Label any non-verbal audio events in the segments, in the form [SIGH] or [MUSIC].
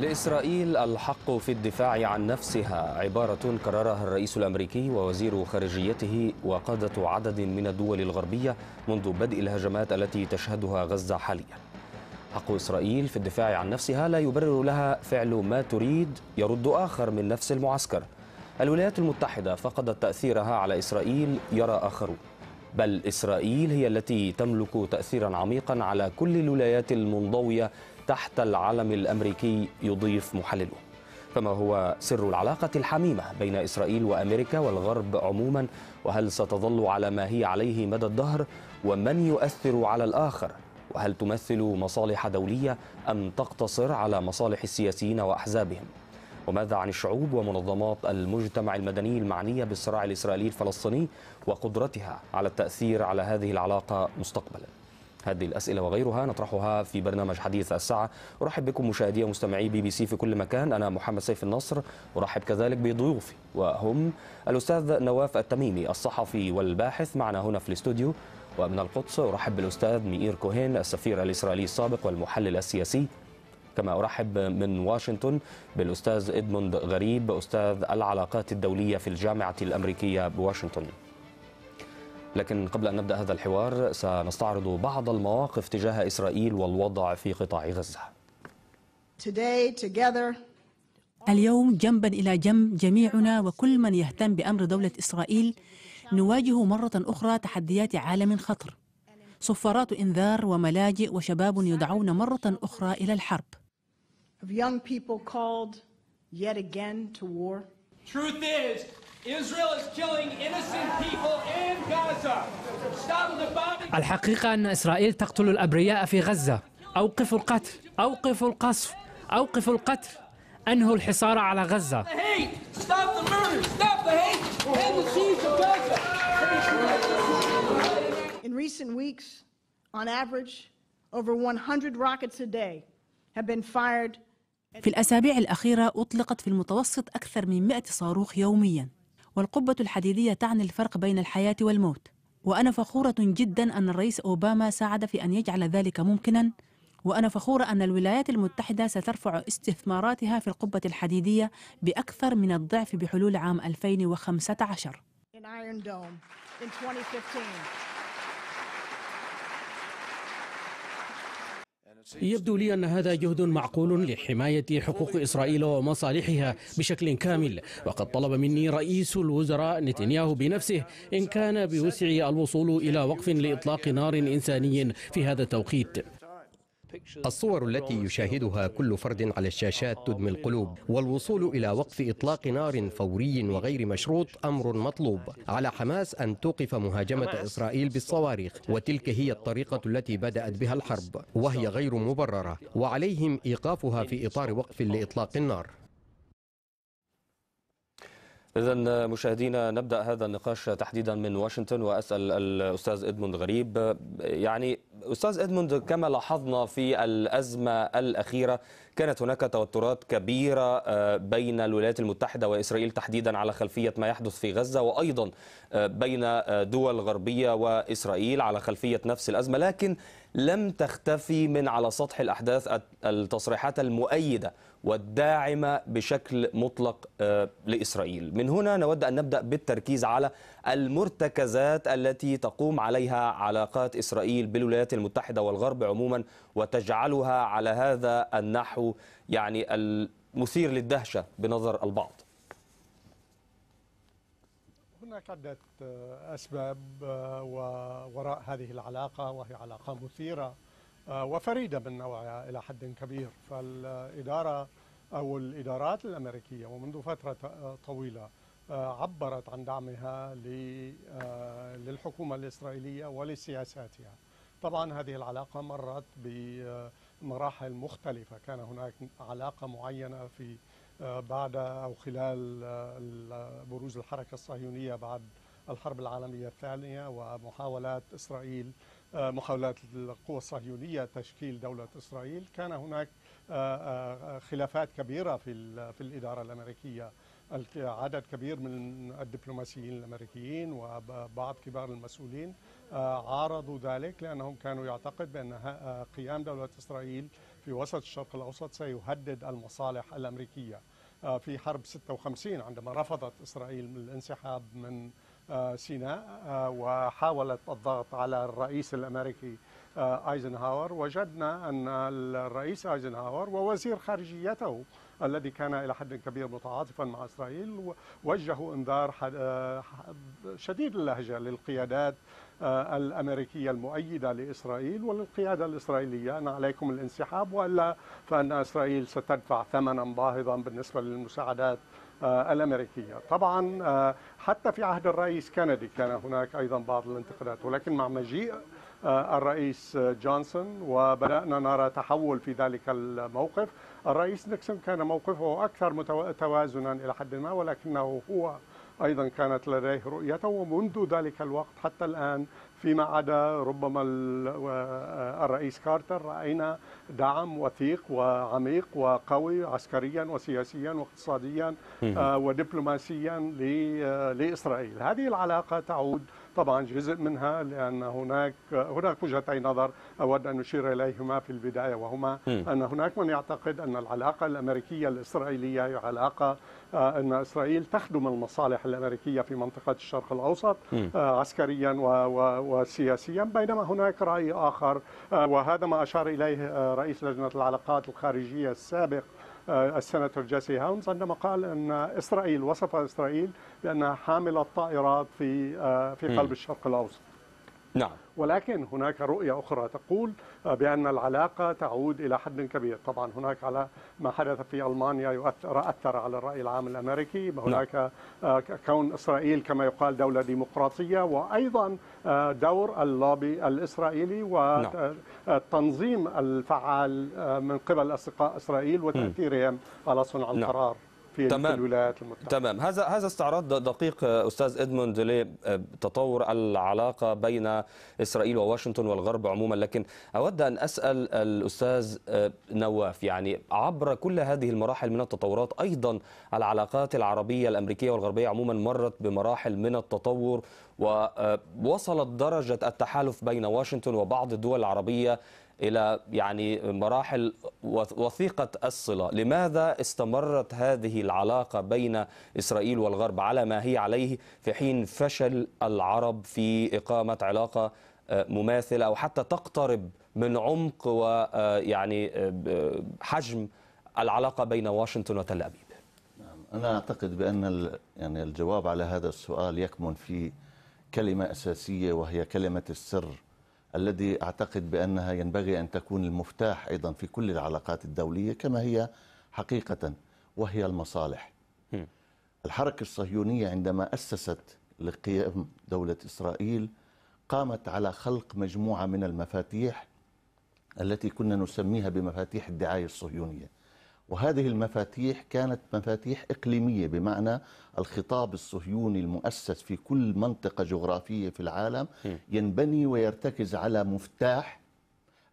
لإسرائيل الحق في الدفاع عن نفسها عبارة كررها الرئيس الأمريكي ووزير خارجيته وقادة عدد من الدول الغربية منذ بدء الهجمات التي تشهدها غزة حالياً حق إسرائيل في الدفاع عن نفسها لا يبرر لها فعل ما تريد يرد آخر من نفس المعسكر الولايات المتحدة فقدت تأثيرها على إسرائيل يرى آخرون بل إسرائيل هي التي تملك تأثيرا عميقا على كل الولايات المنضوية تحت العلم الأمريكي يضيف محلله فما هو سر العلاقة الحميمة بين إسرائيل وأمريكا والغرب عموما وهل ستظل على ما هي عليه مدى الدهر ومن يؤثر على الآخر وهل تمثل مصالح دولية أم تقتصر على مصالح السياسيين وأحزابهم وماذا عن الشعوب ومنظمات المجتمع المدني المعنية بالصراع الإسرائيلي الفلسطيني وقدرتها على التأثير على هذه العلاقة مستقبلا هذه الأسئلة وغيرها نطرحها في برنامج حديث الساعة أرحب بكم مشاهدي ومستمعي بي بي سي في كل مكان أنا محمد سيف النصر أرحب كذلك بضيوفي وهم الأستاذ نواف التميمي الصحفي والباحث معنا هنا في الاستوديو ومن القدس أرحب بالأستاذ مئير كوهين السفير الإسرائيلي السابق والمحلل السياسي كما أرحب من واشنطن بالأستاذ إدموند غريب أستاذ العلاقات الدولية في الجامعة الأمريكية بواشنطن لكن قبل أن نبدأ هذا الحوار سنستعرض بعض المواقف تجاه إسرائيل والوضع في قطاع غزة اليوم جنبا إلى جنب جميعنا وكل من يهتم بأمر دولة إسرائيل نواجه مرة أخرى تحديات عالم خطر صفارات إنذار وملاجئ وشباب يدعون مرة أخرى إلى الحرب الحقيقة أن إسرائيل تقتل الأبرياء في غزة أوقفوا القتل أوقفوا القصف أوقفوا القتل أنهوا الحصار على غزة Stop the murder. Stop the hate. In recent weeks, on average, over 100 rockets a day have been fired. في الأسابيع الأخيرة أطلقت في المتوسط أكثر من 100 صاروخ يومياً والقبة الحديدية تعني الفرق بين الحياة والموت وأنا فخورة جدا أن الرئيس أوباما ساعد في أن يجعل ذلك ممكنا وأنا فخورة أن الولايات المتحدة سترفع استثماراتها في القبة الحديدية بأكثر من الضعف بحلول عام 2015 يبدو لي أن هذا جهد معقول لحماية حقوق إسرائيل ومصالحها بشكل كامل وقد طلب مني رئيس الوزراء نتنياهو بنفسه إن كان بوسعي الوصول إلى وقف لإطلاق نار إنساني في هذا التوقيت الصور التي يشاهدها كل فرد على الشاشات تدمي القلوب والوصول إلى وقف إطلاق نار فوري وغير مشروط أمر مطلوب على حماس أن توقف مهاجمة إسرائيل بالصواريخ وتلك هي الطريقة التي بدأت بها الحرب وهي غير مبررة وعليهم إيقافها في إطار وقف لإطلاق النار إذا مشاهدينا نبدأ هذا النقاش تحديدا من واشنطن وأسأل الأستاذ إدموند غريب يعني أستاذ إدموند كما لاحظنا في الأزمة الأخيرة كانت هناك توترات كبيرة آه، بين الولايات المتحدة وإسرائيل تحديدا على خلفية ما يحدث في غزة وأيضا آه، بين آه، دول غربية وإسرائيل على خلفية نفس الأزمة لكن لم تختفي من على سطح الأحداث التصريحات المؤيدة والداعمة بشكل مطلق آه، لإسرائيل من هنا نود أن نبدأ بالتركيز على المرتكزات التي تقوم عليها علاقات إسرائيل بالولايات المتحدة والغرب عموما وتجعلها على هذا النحو يعني المثير للدهشة بنظر البعض هناك عدة آه، أسباب آه، وراء هذه العلاقة وهي علاقة مثيرة آه، وفريدة من نوعها إلى حد كبير فالإدارة أو الإدارات الأمريكية ومنذ فترة طويلة آه، عبرت عن دعمها آه، للحكومة الإسرائيلية ولسياساتها طبعا هذه العلاقة مرت بمراحل مختلفة كان هناك علاقة معينة في بعد أو خلال بروز الحركة الصهيونية بعد الحرب العالمية الثانية ومحاولات إسرائيل محاولات القوى الصهيونية تشكيل دولة إسرائيل كان هناك آه، آه، خلافات كبيرة في الإدارة الأمريكية عدد كبير من الدبلوماسيين الامريكيين وبعض كبار المسؤولين آه، عارضوا ذلك لانهم كانوا يعتقد بان قيام دوله اسرائيل في وسط الشرق الاوسط سيهدد المصالح الامريكيه في حرب 56 عندما رفضت اسرائيل الانسحاب من آه، سيناء آه، وحاولت الضغط على الرئيس الأمريكي آه، ايزنهاور وجدنا ان الرئيس ايزنهاور ووزير خارجيته الذي كان الى حد كبير متعاطفا مع اسرائيل وجهوا انذار شديد اللهجه للقيادات الامريكيه المؤيده لاسرائيل وللقياده الاسرائيليه ان عليكم الانسحاب والا فان اسرائيل ستدفع ثمنا باهظا بالنسبه للمساعدات آه، الأمريكية طبعا آه، حتى في عهد الرئيس كندي كان هناك أيضا بعض الانتقادات ولكن مع مجيء آه، الرئيس جونسون وبدأنا نرى تحول في ذلك الموقف الرئيس نيكسون كان موقفه أكثر توازنا إلى حد ما ولكنه هو أيضا كانت لديه رؤيته ومنذ ذلك الوقت حتى الآن فيما عدا ربما آه، الرئيس كارتر راينا دعم وثيق وعميق وقوي عسكريا وسياسيا واقتصاديا آه، ودبلوماسيا آه، لاسرائيل هذه العلاقه تعود طبعا جزء منها لأن هناك هناك وجهتين نظر أود أن أشير إليهما في البداية وهما أن هناك من يعتقد أن العلاقة الأمريكية الإسرائيلية هي علاقة آه، أن إسرائيل تخدم المصالح الأمريكية في منطقة الشرق الأوسط آه، عسكريا وسياسيا بينما هناك رأي آخر آه، وهذا ما أشار إليه رئيس لجنة العلاقات الخارجية السابق آه، السناتور جيسي هاونز عندما قال ان اسرائيل وصف اسرائيل بانها حامله الطائرات في آه، في قلب الشرق الاوسط نعم ولكن هناك رؤية أخرى تقول بأن العلاقة تعود إلى حد كبير طبعا هناك على ما حدث في ألمانيا يؤثر أثر على الرأي العام الأمريكي نعم. هناك آه، كون إسرائيل كما يقال دولة ديمقراطية وأيضا آه، دور اللوبي الإسرائيلي وتنظيم نعم. الفعال آه، من قبل أصدقاء إسرائيل وتأثيرهم على صنع نعم. القرار نعم. في تمام. الولايات المتحده تمام هذا هذا استعراض دقيق استاذ ادموند لتطور العلاقه بين اسرائيل وواشنطن والغرب عموما لكن اود ان اسال الاستاذ نواف يعني عبر كل هذه المراحل من التطورات ايضا العلاقات العربيه الامريكيه والغربيه عموما مرت بمراحل من التطور ووصلت درجه التحالف بين واشنطن وبعض الدول العربيه إلى يعني مراحل وثيقة الصلة لماذا استمرت هذه العلاقة بين إسرائيل والغرب على ما هي عليه في حين فشل العرب في إقامة علاقة آه، مماثلة أو حتى تقترب من عمق ويعني آه، آه، حجم العلاقة بين واشنطن وتل أبيب نعم. أنا أعتقد بأن يعني الجواب على هذا السؤال يكمن في كلمة أساسية وهي كلمة السر الذي أعتقد بأنها ينبغي أن تكون المفتاح أيضا في كل العلاقات الدولية كما هي حقيقة وهي المصالح الحركة الصهيونية عندما أسست لقيام دولة إسرائيل قامت على خلق مجموعة من المفاتيح التي كنا نسميها بمفاتيح الدعاية الصهيونية وهذه المفاتيح كانت مفاتيح إقليمية بمعنى الخطاب الصهيوني المؤسس في كل منطقة جغرافية في العالم ينبني ويرتكز على مفتاح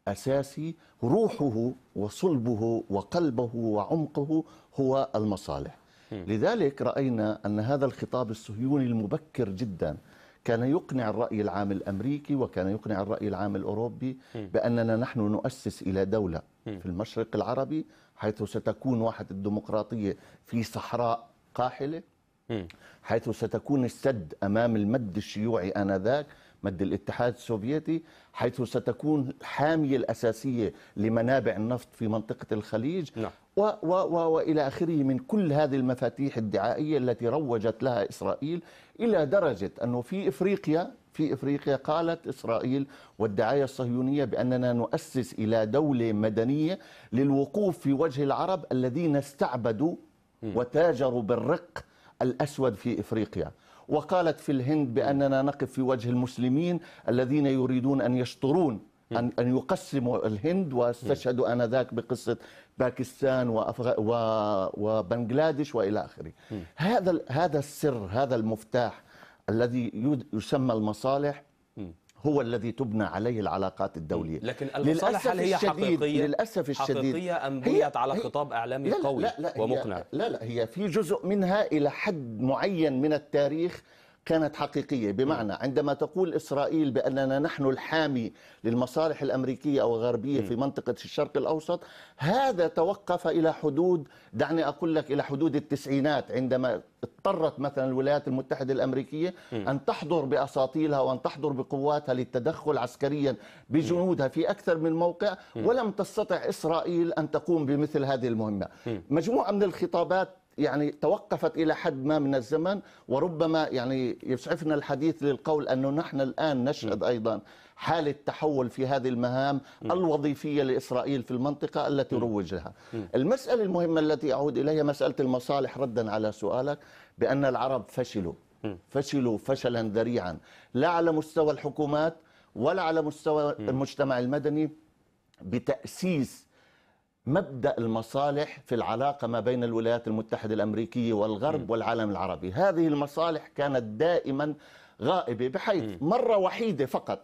أساسي روحه وصلبه وقلبه وعمقه هو المصالح لذلك رأينا أن هذا الخطاب الصهيوني المبكر جدا كان يقنع الرأي العام الأمريكي وكان يقنع الرأي العام الأوروبي بأننا نحن نؤسس إلى دولة في المشرق العربي حيث ستكون واحد الديمقراطية في صحراء قاحلة حيث ستكون السد أمام المد الشيوعي آنذاك مد الاتحاد السوفيتي حيث ستكون الحامية الأساسية لمنابع النفط في منطقة الخليج نعم. و و و وإلى آخره من كل هذه المفاتيح الدعائية التي روجت لها إسرائيل إلى درجة أنه في إفريقيا في افريقيا قالت اسرائيل والدعايه الصهيونيه باننا نؤسس الى دوله مدنيه للوقوف في وجه العرب الذين استعبدوا وتاجروا بالرق الاسود في افريقيا وقالت في الهند باننا نقف في وجه المسلمين الذين يريدون ان يشطرون أن أن يقسموا الهند واستشهدوا آنذاك بقصة باكستان وأفغ... و... وبنغلاديش وإلى آخره هذا هذا السر هذا المفتاح الذي يسمى المصالح هو الذي تبنى عليه العلاقات الدولية لكن المصالح هل هي حقيقية للأسف الشديد حقيقية أم بنيت على خطاب إعلامي لا قوي لا لا ومقنع لا لا هي في جزء منها إلى حد معين من التاريخ كانت حقيقية بمعنى نعم. عندما تقول إسرائيل بأننا نحن الحامي للمصالح الأمريكية أو الغربية في منطقة الشرق الأوسط هذا توقف إلى حدود دعني أقول لك إلى حدود التسعينات عندما اضطرت مثلا الولايات المتحدة الأمريكية أن تحضر بأساطيلها وأن تحضر بقواتها للتدخل عسكريا بجنودها في أكثر من موقع ولم تستطع إسرائيل أن تقوم بمثل هذه المهمة مجموعة من الخطابات يعني توقفت إلى حد ما من الزمن وربما يعني يسعفنا الحديث للقول أنه نحن الآن نشهد أيضا حالة تحول في هذه المهام الوظيفية لإسرائيل في المنطقة التي روج لها المسألة المهمة التي أعود إليها مسألة المصالح ردا على سؤالك بأن العرب فشلوا فشلوا فشلا ذريعا لا على مستوى الحكومات ولا على مستوى المجتمع المدني بتأسيس مبدا المصالح في العلاقه ما بين الولايات المتحده الامريكيه والغرب م. والعالم العربي، هذه المصالح كانت دائما غائبه بحيث م. مره وحيده فقط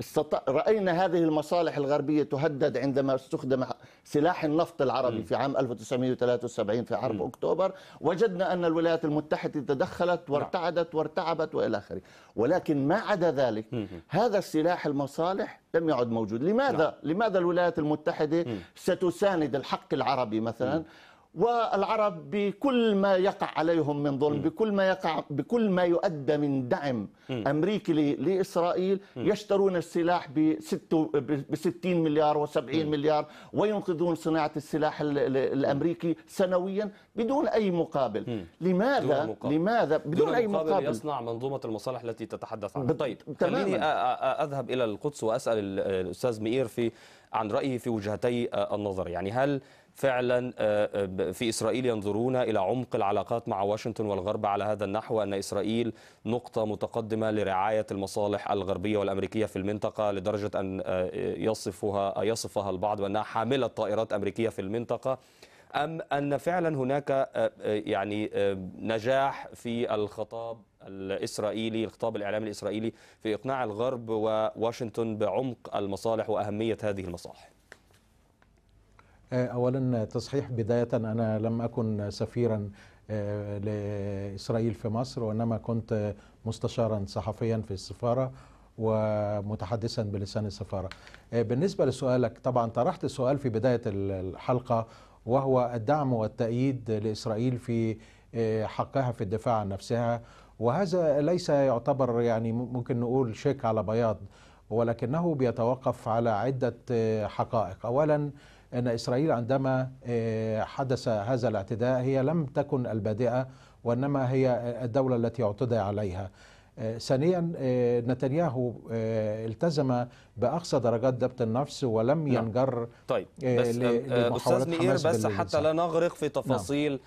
استط... راينا هذه المصالح الغربيه تهدد عندما استخدم سلاح النفط العربي م. في عام 1973 في حرب اكتوبر وجدنا ان الولايات المتحده تدخلت نعم. وارتعدت وارتعبت والى اخره ولكن ما عدا ذلك م. هذا السلاح المصالح لم يعد موجود لماذا م. نعم. لماذا الولايات المتحده ستساند الحق العربي مثلا والعرب بكل ما يقع عليهم من ظلم بكل ما يقع بكل ما يؤدى من دعم امريكي لاسرائيل يشترون السلاح ب 60 مليار و70 مليار وينقذون صناعه السلاح الامريكي سنويا بدون اي مقابل لماذا بدون مقابل. لماذا بدون, بدون اي مقابل يصنع منظومه المصالح التي تتحدث عنها طيب خليني اذهب الى القدس واسال الاستاذ مئير في عن رايه في وجهتي آه، النظر يعني هل فعلا آه، آه، في إسرائيل ينظرون إلى عمق العلاقات مع واشنطن والغرب على هذا النحو أن إسرائيل نقطة متقدمة لرعاية المصالح الغربية والأمريكية في المنطقة لدرجة أن آه، يصفها يصفها البعض بأنها حاملة طائرات أمريكية في المنطقة أم أن فعلا هناك يعني نجاح في الخطاب الإسرائيلي الخطاب الإعلامي الإسرائيلي في إقناع الغرب وواشنطن بعمق المصالح وأهمية هذه المصالح آه، اولا تصحيح بدايه انا لم اكن سفيرا آه، لاسرائيل في مصر وانما كنت مستشارا صحفيا في السفاره ومتحدثا بلسان السفاره. آه، بالنسبه لسؤالك طبعا طرحت السؤال في بدايه الحلقه وهو الدعم والتأييد لإسرائيل في حقها في الدفاع عن نفسها وهذا ليس يعتبر يعني ممكن نقول شيك على بياض ولكنه بيتوقف على عدة حقائق أولا أن إسرائيل عندما آه، حدث هذا الاعتداء هي لم تكن البادئة وإنما هي الدولة التي اعتدى عليها آه، ثانيا آه، نتنياهو التزم باقصى درجات ضبط النفس ولم نعم. ينجر طيب بس استاذ مير بس حتى لا نغرق في نعم. تفاصيل نعم.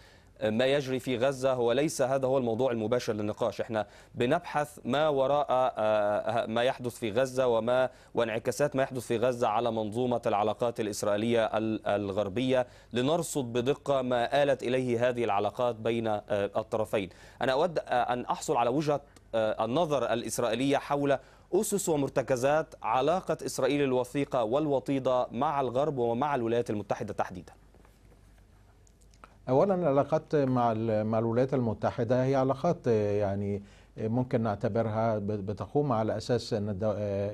ما يجري في غزة هو ليس هذا هو الموضوع المباشر للنقاش احنا بنبحث ما وراء آه، آه، آه، ما يحدث في غزة وما وانعكاسات ما يحدث في غزة على منظومة العلاقات الإسرائيلية الغربية لنرصد بدقة ما آلت إليه هذه العلاقات بين الطرفين أنا أود أن أحصل على وجهة النظر الإسرائيلية حول أسس ومرتكزات علاقة إسرائيل الوثيقة والوطيدة مع الغرب ومع الولايات المتحدة تحديداً اولا العلاقات مع مع الولايات المتحده هي علاقات يعني ممكن نعتبرها بتقوم على اساس ان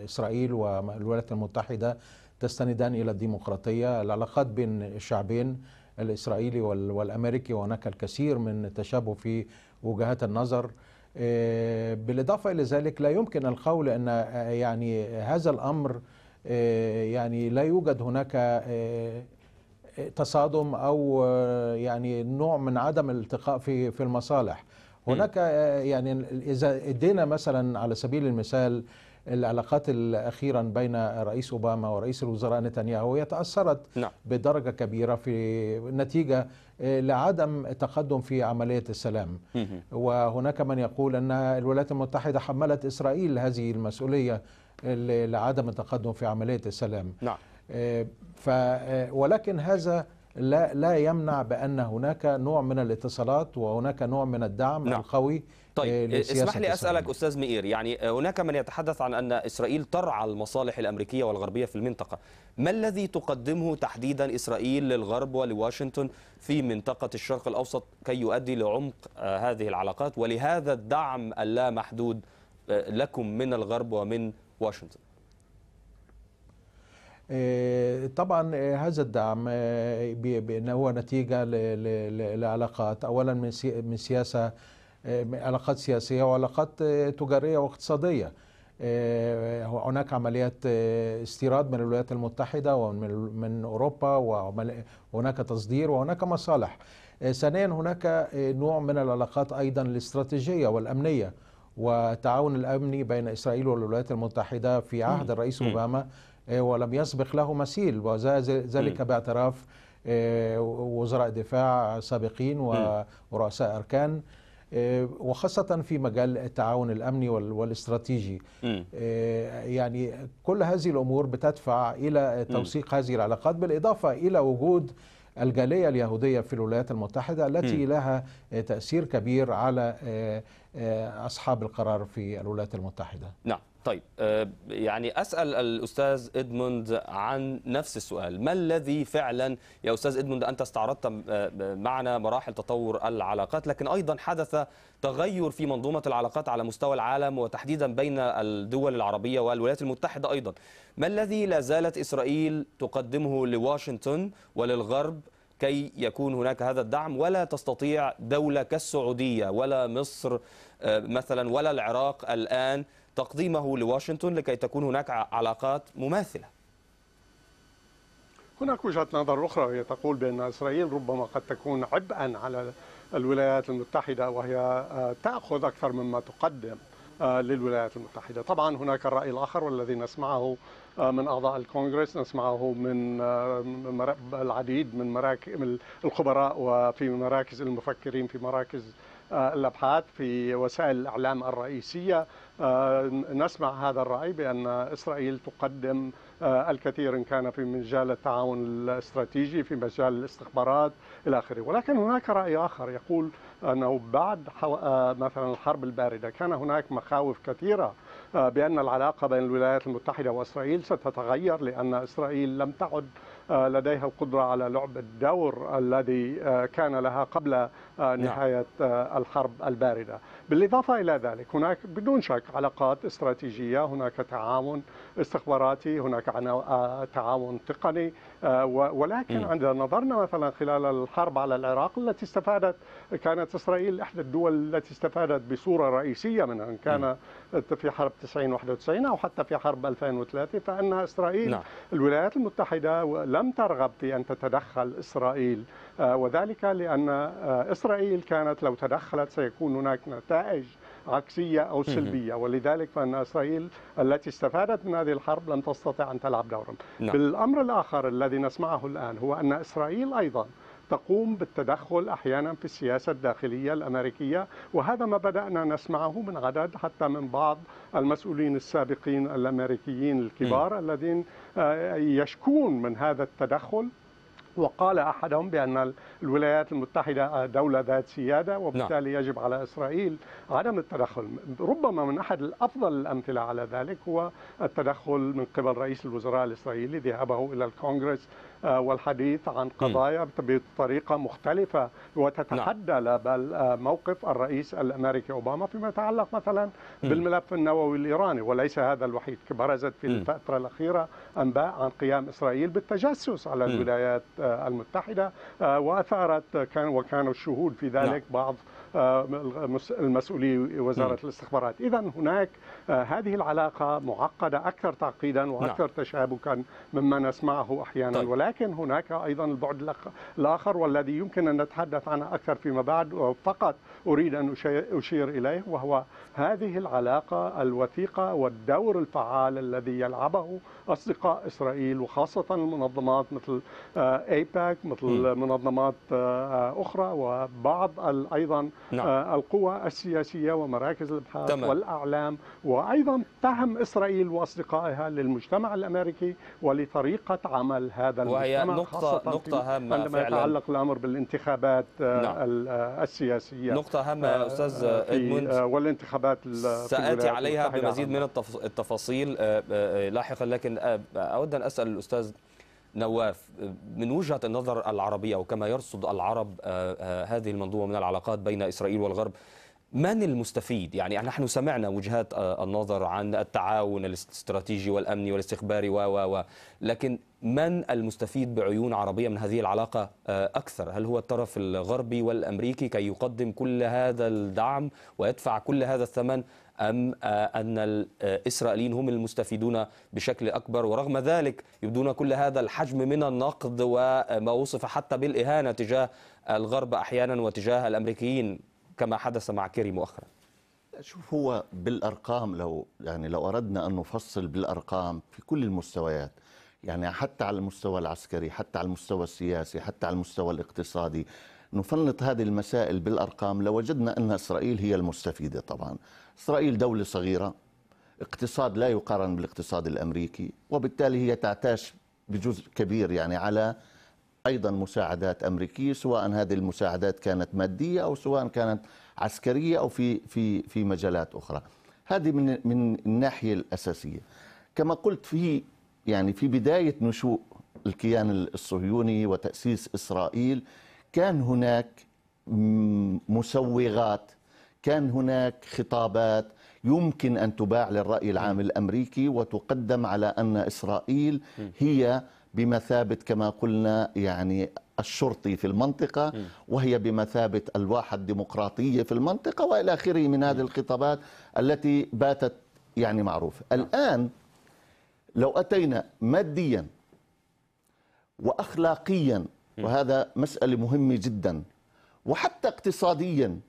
اسرائيل والولايات المتحده تستندان الى الديمقراطيه، العلاقات بين الشعبين الاسرائيلي والامريكي وهناك الكثير من التشابه في وجهات النظر. آه، بالاضافه الى ذلك لا يمكن القول ان آه، يعني هذا الامر آه، يعني لا يوجد هناك تصادم او آه، يعني نوع من عدم الالتقاء في في المصالح هناك آه، يعني اذا ادينا مثلا على سبيل المثال العلاقات الاخيرا بين رئيس اوباما ورئيس الوزراء نتنياهو هي تاثرت نعم. بدرجه كبيره في نتيجه آه، لعدم تقدم في عمليه السلام وهناك من يقول ان الولايات المتحده حملت اسرائيل هذه المسؤوليه لعدم التقدم في عمليه السلام نعم. ف آه، ولكن هذا لا لا يمنع بان هناك نوع من الاتصالات وهناك نوع من الدعم نعم. القوي آه، طيب آه، اسمح لي اسالك إسرائيل. استاذ مئير يعني هناك من يتحدث عن ان اسرائيل ترعى المصالح الامريكيه والغربيه في المنطقه ما الذي تقدمه تحديدا اسرائيل للغرب ولواشنطن في منطقه الشرق الاوسط كي يؤدي لعمق هذه العلاقات ولهذا الدعم اللامحدود لكم من الغرب ومن واشنطن آه، طبعا آه، هذا الدعم آه، هو نتيجة لعلاقات أولا من سياسة علاقات سياسية وعلاقات تجارية واقتصادية هناك عمليات استيراد من الولايات المتحدة ومن أوروبا وهناك تصدير وهناك مصالح ثانيا هناك نوع من العلاقات أيضا الاستراتيجية والأمنية والتعاون الأمني بين إسرائيل والولايات المتحدة في عهد الرئيس أوباما إيه، ولم يسبق له مثيل وذلك باعتراف إيه، وزراء دفاع سابقين ورؤساء أركان إيه، وخاصة في مجال التعاون الأمني والاستراتيجي يعني كل هذه الأمور بتدفع إلى توثيق هذه العلاقات بالإضافة إلى وجود الجالية اليهودية في الولايات المتحدة التي لها تأثير كبير على آه، أصحاب القرار في الولايات المتحدة نعم طيب آه، يعني أسأل الأستاذ إدموند عن نفس السؤال ما الذي فعلا يا أستاذ إدموند أنت استعرضت آه، معنا مراحل تطور العلاقات لكن أيضا حدث تغير في منظومة العلاقات على مستوى العالم وتحديدا بين الدول العربية والولايات المتحدة أيضا ما الذي لا زالت إسرائيل تقدمه لواشنطن وللغرب كي يكون هناك هذا الدعم ولا تستطيع دولة كالسعودية ولا مصر آه، مثلا ولا العراق الآن تقديمه لواشنطن لكي تكون هناك علاقات مماثلة هناك وجهة نظر أخرى هي تقول بأن إسرائيل ربما قد تكون عبئا على الولايات المتحدة وهي آه، تأخذ أكثر مما تقدم آه، للولايات المتحدة طبعا هناك الرأي الآخر والذي نسمعه آه، من اعضاء الكونغرس نسمعه من آه، العديد من مراكز الخبراء وفي مراكز المفكرين في مراكز آه، الابحاث في وسائل الاعلام الرئيسيه نسمع هذا الراي بان اسرائيل تقدم الكثير ان كان في مجال التعاون الاستراتيجي في مجال الاستخبارات الى اخره ولكن هناك راي اخر يقول انه بعد مثلا الحرب البارده كان هناك مخاوف كثيره بأن العلاقة بين الولايات المتحدة وإسرائيل ستتغير لأن إسرائيل لم تعد آه، لديها القدرة على لعب الدور الذي آه، كان لها قبل آه، نعم. نهاية الحرب الباردة بالإضافة إلى ذلك هناك بدون شك علاقات استراتيجية هناك تعاون استخباراتي هناك تعاون تقني آه، ولكن عندما نظرنا مثلا خلال الحرب على العراق التي استفادت كانت إسرائيل إحدى الدول التي استفادت بصورة رئيسية منها إن كان في حرب 90 91 أو حتى في حرب 2003 فأن إسرائيل نعم. الولايات المتحدة لم ترغب في أن تتدخل إسرائيل آه، وذلك لأن آه، إسرائيل كانت لو تدخلت سيكون هناك نتائج عكسية أو سلبية ولذلك فإن إسرائيل التي استفادت من هذه الحرب لم تستطع أن تلعب دورا نعم. بالأمر الآخر الذي نسمعه الآن هو أن إسرائيل أيضا تقوم بالتدخل احيانا في السياسه الداخليه الامريكيه وهذا ما بدانا نسمعه من عدد حتى من بعض المسؤولين السابقين الامريكيين الكبار م. الذين آه، يشكون من هذا التدخل وقال احدهم بان الولايات المتحدة دولة ذات سيادة نعم. وبالتالي يجب على إسرائيل عدم التدخل ربما من أحد الأفضل الأمثلة على ذلك هو التدخل من قبل رئيس الوزراء الإسرائيلي ذهابه إلى الكونغرس آه، والحديث عن قضايا بطريقه مختلفه وتتحدى نعم. لا بل آه، موقف الرئيس الامريكي اوباما فيما يتعلق مثلا بالملف النووي الايراني وليس هذا الوحيد برزت في الفتره الاخيره انباء عن قيام اسرائيل بالتجسس على الولايات آه، المتحده تفاهرت كان وكان الشهود في ذلك نعم. بعض آه، المسؤولي وزاره الاستخبارات اذا هناك آه، هذه العلاقه معقده اكثر تعقيدا نعم. واكثر تشابكا مما نسمعه احيانا طيب. ولكن هناك ايضا البعد الاخر والذي يمكن ان نتحدث عنه اكثر فيما بعد آه، فقط اريد ان اشير اليه وهو هذه العلاقه الوثيقه والدور الفعال الذي يلعبه اصدقاء اسرائيل وخاصه المنظمات مثل ايباك e مثل م. منظمات اخرى وبعض ايضا نعم. آه، القوى السياسية ومراكز الابحاث تمام. والأعلام وأيضا فهم إسرائيل وأصدقائها للمجتمع الأمريكي ولطريقة عمل هذا وهي المجتمع نقطة خاصة نقطة هامة عندما فعلا. يتعلق الأمر بالانتخابات آه، نعم. آه، السياسية نقطة هامة يا أستاذ إدموند والانتخابات سأتي عليها بمزيد من التفاصيل لاحقا لكن أود أن أسأل الأستاذ نواف من وجهة النظر العربية وكما يرصد العرب آه، آه، هذه المنظومة من العلاقات بين إسرائيل والغرب من المستفيد؟ يعني نحن سمعنا وجهات آه، النظر عن التعاون الاستراتيجي والأمني والاستخباري و و و لكن من المستفيد بعيون عربية من هذه العلاقة أكثر؟ هل هو الطرف الغربي والأمريكي كي يقدم كل هذا الدعم ويدفع كل هذا الثمن أم آه، أن الإسرائيليين هم المستفيدون بشكل أكبر ورغم ذلك يبدون كل هذا الحجم من النقد وما وصف حتى بالإهانة تجاه الغرب أحيانا وتجاه الأمريكيين كما حدث مع كيري مؤخرا شوف هو بالأرقام لو يعني لو أردنا أن نفصل بالأرقام في كل المستويات يعني حتى على المستوى العسكري حتى على المستوى السياسي حتى على المستوى الاقتصادي نفنط هذه المسائل بالأرقام لوجدنا أن إسرائيل هي المستفيدة طبعا إسرائيل دولة صغيرة اقتصاد لا يقارن بالاقتصاد الأمريكي وبالتالي هي تعتاش بجزء كبير يعني على أيضا مساعدات أمريكية سواء هذه المساعدات كانت مادية أو سواء كانت عسكرية أو في في في مجالات أخرى هذه من من الناحية الأساسية كما قلت في يعني في بداية نشوء الكيان الصهيوني وتأسيس إسرائيل كان هناك مسوغات كان هناك خطابات يمكن أن تباع للرأي العام الأمريكي وتقدم على أن إسرائيل هي بمثابة كما قلنا يعني الشرطي في المنطقة وهي بمثابة الواحة الديمقراطية في المنطقة وإلى آخره من هذه الخطابات التي باتت يعني معروفة الآن لو أتينا ماديا وأخلاقيا وهذا مسألة مهمة جدا وحتى اقتصاديا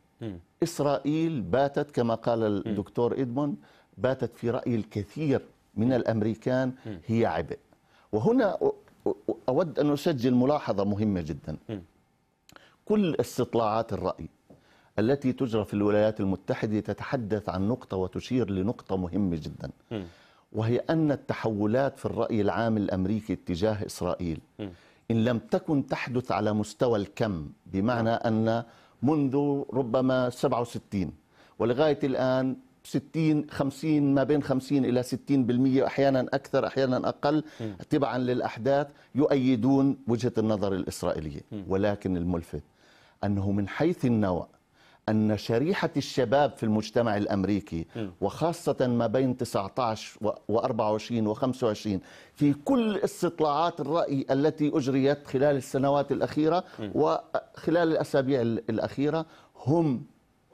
إسرائيل باتت كما قال الدكتور إدمون باتت في رأي الكثير من الأمريكان هي عبء وهنا أود أن أسجل ملاحظة مهمة جدا كل استطلاعات الرأي التي تجرى في الولايات المتحدة تتحدث عن نقطة وتشير لنقطة مهمة جدا وهي أن التحولات في الرأي العام الأمريكي اتجاه إسرائيل إن لم تكن تحدث على مستوى الكم بمعنى نعم. أن منذ ربما 67 ولغاية الآن 60 50 ما بين 50 الى 60% احيانا اكثر احيانا اقل تبعا للاحداث يؤيدون وجهه النظر الاسرائيليه ولكن الملفت انه من حيث النوع أن شريحة الشباب في المجتمع الأمريكي وخاصة ما بين 19 و 24 و 25 في كل استطلاعات الرأي التي أجريت خلال السنوات الأخيرة وخلال الأسابيع الأخيرة هم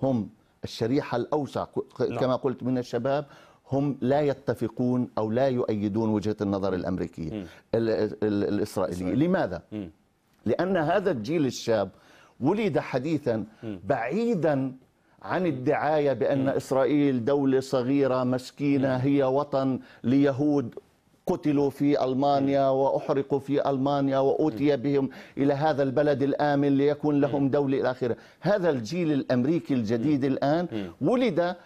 هم الشريحة الأوسع نعم. كما قلت من الشباب هم لا يتفقون أو لا يؤيدون وجهة النظر الأمريكية الإسرائيلية لماذا؟ لأن هذا الجيل الشاب ولد حديثا بعيدا عن الدعايه بان اسرائيل دوله صغيره مسكينه هي وطن ليهود قتلوا في المانيا واحرقوا في المانيا واوتي بهم الى هذا البلد الامن ليكون لهم دوله الى اخره، هذا الجيل الامريكي الجديد الان ولد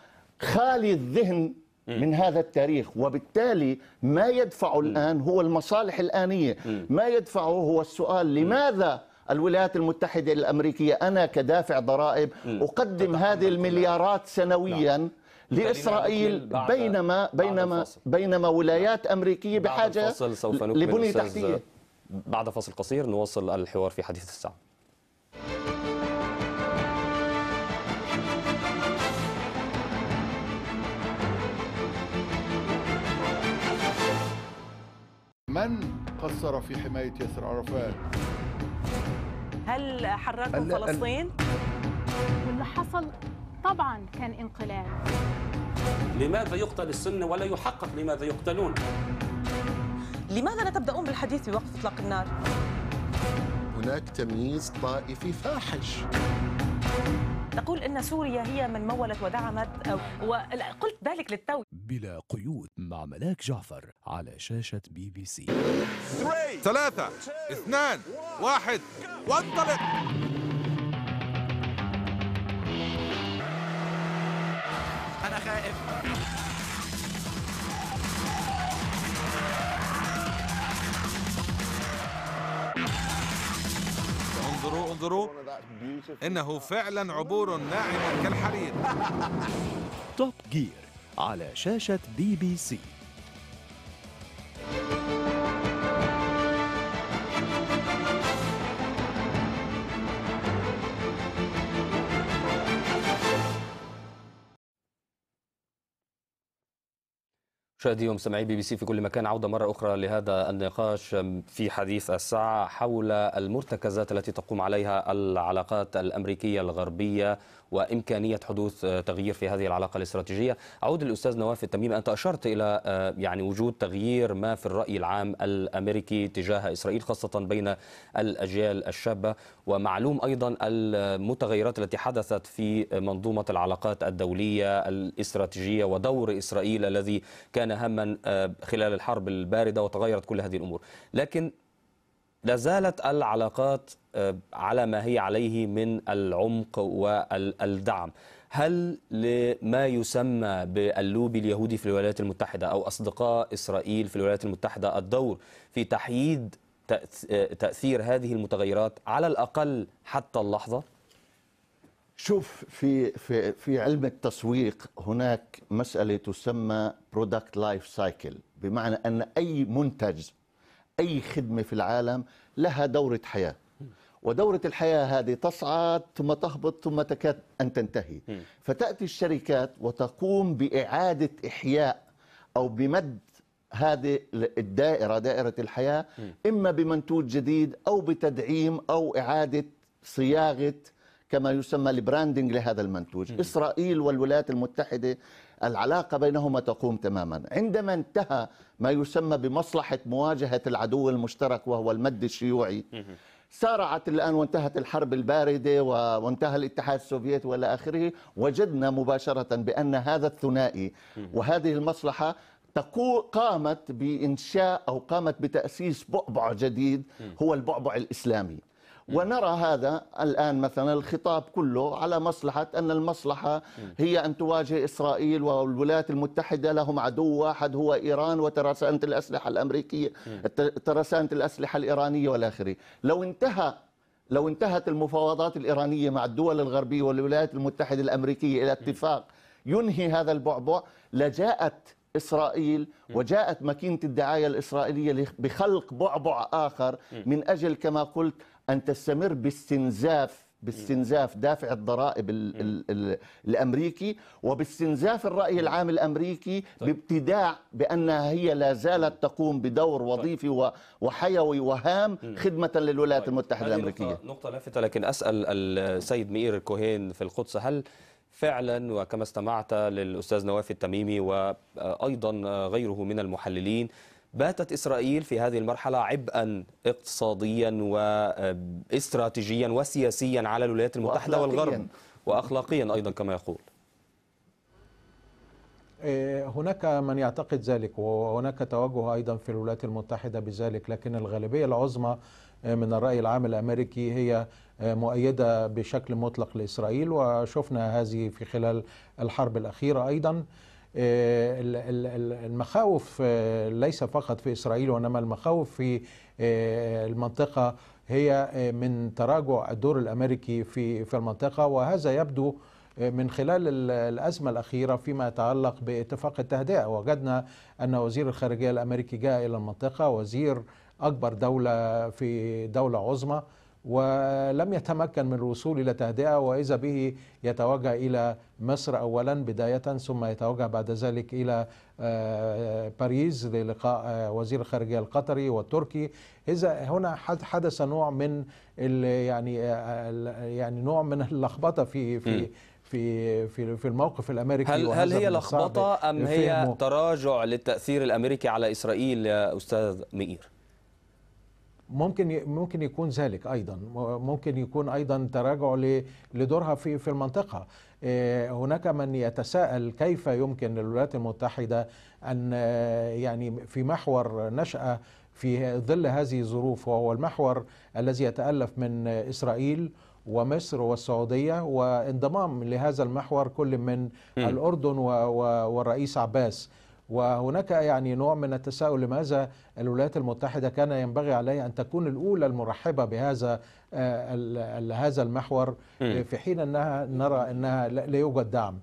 خالي الذهن من هذا التاريخ وبالتالي ما يدفع الآن هو المصالح الآنية ما يدفعه هو السؤال لماذا الولايات المتحدة الأمريكية أنا كدافع ضرائب أقدم هذه المليارات سنويا نعم. لاسرائيل بينما بينما بينما ولايات نعم. امريكيه بحاجه سوف لبنيه تحتيه بعد فصل قصير نواصل الحوار في حديث الساعه من قصر في حمايه ياسر عرفات هل حررتم فلسطين؟ واللي حصل طبعا كان انقلاب لماذا يقتل السنة ولا يحقق لماذا يقتلون؟ لماذا لا تبدأون بالحديث بوقف إطلاق النار؟ هناك تمييز طائفي فاحش تقول ان سوريا هي من مولت ودعمت وقلت ذلك للتو بلا قيود مع ملاك جعفر على شاشة بي بي سي ثلاثة اثنان واحد وانطلق أنا خائف انظروا انظروا انه فعلا عبور ناعم كالحرير توب جير على شاشة بي بي سي مشاهدي ومستمعي بي بي سي في كل مكان عودة مرة أخرى لهذا النقاش في حديث الساعة حول المرتكزات التي تقوم عليها العلاقات الأمريكية الغربية وإمكانية حدوث تغيير في هذه العلاقة الاستراتيجية أعود للأستاذ نواف التميم أنت أشرت إلى آه، يعني وجود تغيير ما في الرأي العام الأمريكي تجاه إسرائيل خاصة بين الأجيال الشابة ومعلوم أيضا المتغيرات التي حدثت في منظومة العلاقات الدولية الاستراتيجية ودور إسرائيل الذي كان كان هاما آه، خلال الحرب الباردة وتغيرت كل هذه الأمور لكن لا زالت العلاقات آه، على ما هي عليه من العمق والدعم هل لما يسمى باللوبي اليهودي في الولايات المتحدة أو أصدقاء إسرائيل في الولايات المتحدة الدور في تحييد آه، تأثير هذه المتغيرات على الأقل حتى اللحظة؟ شوف في في في علم التسويق هناك مساله تسمى برودكت لايف سايكل بمعنى ان اي منتج اي خدمه في العالم لها دوره حياه ودورة الحياة هذه تصعد ثم تهبط ثم تكاد أن تنتهي فتأتي الشركات وتقوم بإعادة إحياء أو بمد هذه الدائرة دائرة الحياة إما بمنتوج جديد أو بتدعيم أو إعادة صياغة كما يسمى البراندنج لهذا المنتوج إسرائيل والولايات المتحدة العلاقة بينهما تقوم تماما عندما انتهى ما يسمى بمصلحة مواجهة العدو المشترك وهو المد الشيوعي سارعت الآن وانتهت الحرب الباردة وانتهى الاتحاد السوفيتي وإلى آخره وجدنا مباشرة بأن هذا الثنائي وهذه المصلحة قامت بإنشاء أو قامت بتأسيس بعبع جديد هو البعبع الإسلامي ونرى هذا الآن مثلا الخطاب كله على مصلحة أن المصلحة هي أن تواجه إسرائيل والولايات المتحدة لهم عدو واحد هو إيران وترسانة الأسلحة الأمريكية ترسانة الأسلحة الإيرانية والآخرة لو انتهى لو انتهت المفاوضات الإيرانية مع الدول الغربية والولايات المتحدة الأمريكية إلى اتفاق ينهي هذا البعبع لجاءت إسرائيل وجاءت ماكينة الدعاية الإسرائيلية بخلق بعبع آخر من أجل كما قلت ان تستمر باستنزاف باستنزاف دافع الضرائب الـ الـ الـ الامريكي وباستنزاف الراي العام الامريكي طيب. بابتداع بانها هي لا زالت تقوم بدور طيب. وظيفي طيب. وحيوي وهام خدمه للولايات طيب. المتحده الامريكيه نقطه لافته لكن اسال السيد مئير كوهين في القدس هل فعلا وكما استمعت للاستاذ نواف التميمي وايضا غيره من المحللين باتت إسرائيل في هذه المرحلة عبئا اقتصاديا واستراتيجيا آه، وسياسيا على الولايات المتحدة وأخلاقياً. والغرب وأخلاقيا أيضا كما يقول إيه، هناك من يعتقد ذلك وهناك توجه أيضا في الولايات المتحدة بذلك لكن الغالبية العظمى آه، من الرأي العام الأمريكي هي آه، مؤيدة بشكل مطلق لإسرائيل وشفنا هذه في خلال الحرب الأخيرة أيضا آه، المخاوف آه، ليس فقط في إسرائيل وإنما المخاوف في آه، المنطقة هي من تراجع الدور الأمريكي في في المنطقة وهذا يبدو من خلال الأزمة الأخيرة فيما يتعلق باتفاق التهدئة وجدنا أن وزير الخارجية الأمريكي جاء إلى المنطقة وزير أكبر دولة في دولة عظمى ولم يتمكن من الوصول إلى تهدئة وإذا به يتوجه إلى مصر أولا بداية ثم يتوجه بعد ذلك إلى آه، باريس للقاء آه، وزير الخارجية القطري والتركي إذا هنا حدث نوع من يعني آه، يعني نوع من اللخبطة في في في في في الموقف الامريكي هل هل هي لخبطه ام هي تراجع للتاثير الامريكي على اسرائيل يا استاذ مئير؟ ممكن ممكن يكون ذلك ايضا ممكن يكون ايضا تراجع لدورها في في المنطقه آه، هناك من يتساءل كيف يمكن للولايات المتحده ان آه، يعني في محور نشاه في ظل هذه الظروف وهو المحور الذي يتالف من اسرائيل ومصر والسعوديه وانضمام لهذا المحور كل من الاردن والرئيس عباس وهناك يعني نوع من التساؤل لماذا الولايات المتحدة كان ينبغي عليها أن تكون الأولى المرحبة بهذا آه، هذا المحور في حين أنها نرى أنها لا يوجد دعم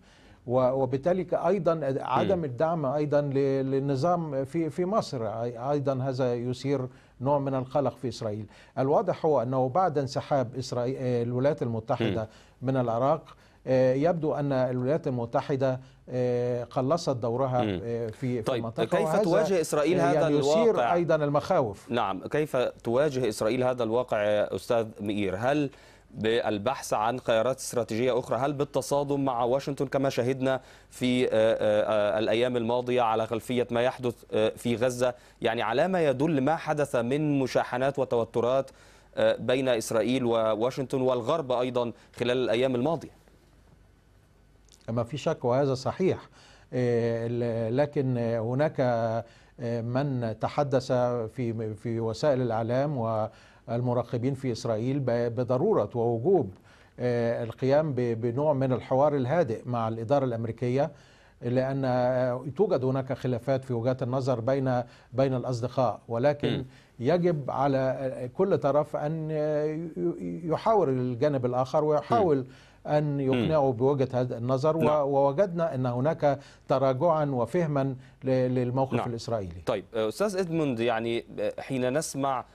وبالتالي ايضا عدم الدعم ايضا للنظام في في مصر ايضا هذا يثير نوع من القلق في اسرائيل الواضح هو انه بعد انسحاب اسرائيل الولايات المتحده من العراق آه، يبدو أن الولايات المتحدة آه، قلصت دورها آه، في في طيب المنطقة كيف تواجه إسرائيل يعني هذا الواقع يثير أيضا المخاوف نعم كيف تواجه إسرائيل هذا الواقع أستاذ مئير هل بالبحث عن خيارات استراتيجية أخرى هل بالتصادم مع واشنطن كما شهدنا في الأيام الماضية على خلفية ما يحدث في غزة يعني على ما يدل ما حدث من مشاحنات وتوترات بين إسرائيل وواشنطن والغرب أيضا خلال الأيام الماضية ما في شك وهذا صحيح آه، لكن هناك آه، من تحدث في في وسائل الاعلام والمراقبين في اسرائيل بضروره ووجوب آه، القيام بنوع من الحوار الهادئ مع الاداره الامريكيه لان توجد هناك خلافات في وجهات النظر بين بين الاصدقاء ولكن يجب على كل طرف ان يحاور الجانب الاخر ويحاول أن يقنعوا بوجهة هذا النظر نعم. ووجدنا أن هناك تراجعا وفهما للموقف نعم. الإسرائيلي طيب آه، أستاذ إدموند يعني آه، حين نسمع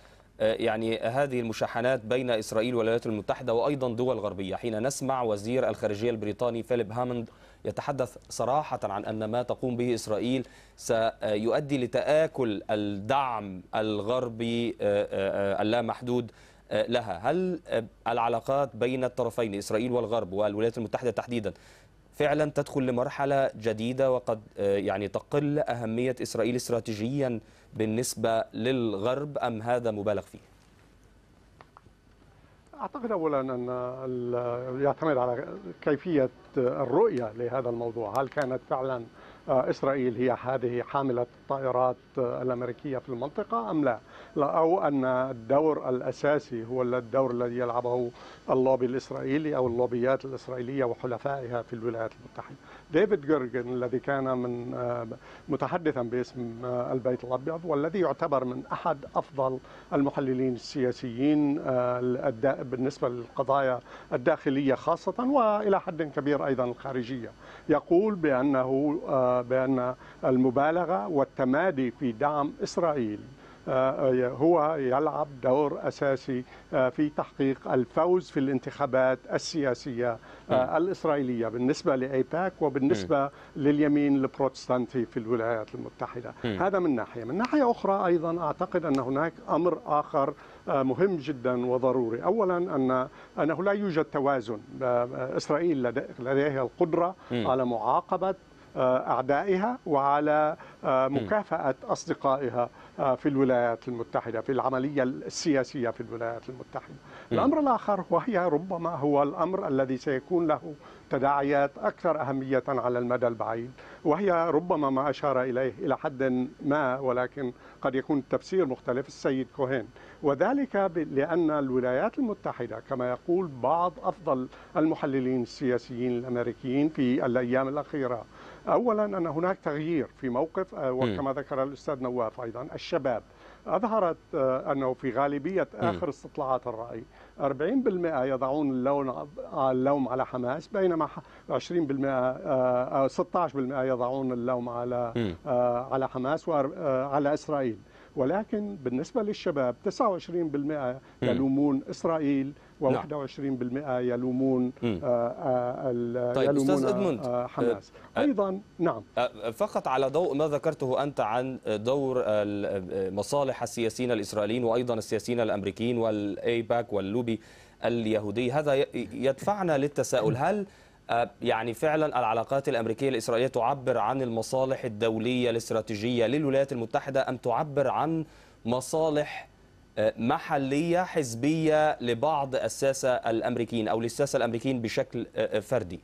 آه، يعني هذه المشاحنات بين إسرائيل والولايات المتحدة وأيضا دول غربية حين نسمع وزير الخارجية البريطاني فيليب هاموند يتحدث صراحة عن أن ما تقوم به إسرائيل سيؤدي لتآكل الدعم الغربي اللامحدود محدود لها هل آه، العلاقات بين الطرفين إسرائيل والغرب والولايات المتحدة تحديدا فعلا تدخل لمرحلة جديدة وقد آه، يعني تقل أهمية إسرائيل استراتيجيا بالنسبة للغرب أم هذا مبالغ فيه؟ أعتقد أولا أن يعتمد على كيفية الرؤية لهذا الموضوع هل كانت فعلا آه، إسرائيل هي هذه حاملة الطائرات الأمريكية في المنطقة أم لا أو أن الدور الأساسي هو الدور الذي يلعبه اللوبي الإسرائيلي أو اللوبيات الإسرائيلية وحلفائها في الولايات المتحدة ديفيد جورجن الذي كان من آه، متحدثا باسم آه، البيت الأبيض والذي يعتبر من أحد أفضل المحللين السياسيين آه، بالنسبة للقضايا الداخلية خاصة وإلى حد كبير أيضا الخارجية يقول بأنه بأن المبالغة والتمادي في دعم إسرائيل آه، آه، هو يلعب دور أساسي آه، في تحقيق الفوز في الانتخابات السياسية الإسرائيلية بالنسبة لأيباك وبالنسبة لليمين البروتستانتي في الولايات المتحدة هذا من ناحية من ناحية أخرى أيضا أعتقد أن هناك أمر آخر مهم جدا وضروري أولا أن أنه لا يوجد توازن إسرائيل لديها القدرة على معاقبة أعدائها وعلى مكافأة أصدقائها آه، في الولايات المتحدة في العملية السياسية في الولايات المتحدة الأمر الآخر وهي ربما هو الأمر الذي سيكون له تداعيات أكثر أهمية على المدى البعيد وهي ربما ما أشار إليه إلى حد ما ولكن قد يكون التفسير مختلف السيد كوهين وذلك لأن الولايات المتحدة كما يقول بعض أفضل المحللين السياسيين الأمريكيين في الأيام الأخيرة اولا ان هناك تغيير في موقف آه، وكما ذكر الاستاذ نواف ايضا الشباب اظهرت آه، انه في غالبيه اخر استطلاعات الراي 40% يضعون اللوم آه، اللوم على حماس بينما 20% 16% يضعون اللوم على على حماس وعلى اسرائيل ولكن بالنسبه للشباب 29% يلومون اسرائيل نعم. و21% آه، آه، طيب، يلومون آه طيب يلومون أستاذ آه حماس آه، أيضا نعم فقط على ضوء ما ذكرته أنت عن دور مصالح السياسيين الإسرائيليين وأيضا السياسيين الأمريكيين والأيباك واللوبي اليهودي هذا يدفعنا للتساؤل هل يعني فعلا العلاقات الأمريكية الإسرائيلية تعبر عن المصالح الدولية الاستراتيجية للولايات المتحدة أم تعبر عن مصالح محلية حزبية لبعض الساسة الأمريكيين أو للساسة الأمريكيين بشكل آه، آه، فردي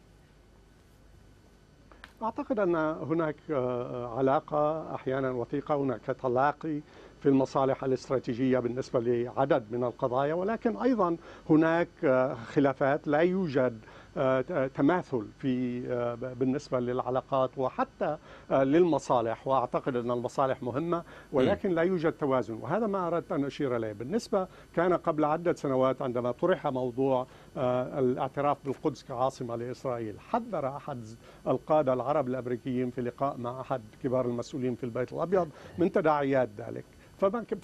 أعتقد أن هناك آه، علاقة أحيانا وثيقة هناك تلاقي في المصالح الاستراتيجية بالنسبة لعدد من القضايا ولكن أيضا هناك خلافات لا يوجد آه، آه، تماثل في آه، بالنسبة للعلاقات وحتى للمصالح وأعتقد أن المصالح مهمة ولكن لا يوجد توازن وهذا ما أردت أن أشير إليه بالنسبة كان قبل عدة سنوات عندما طرح موضوع الاعتراف بالقدس كعاصمة لإسرائيل حذر أحد القادة العرب الأمريكيين في لقاء مع أحد كبار المسؤولين في البيت الأبيض من تداعيات ذلك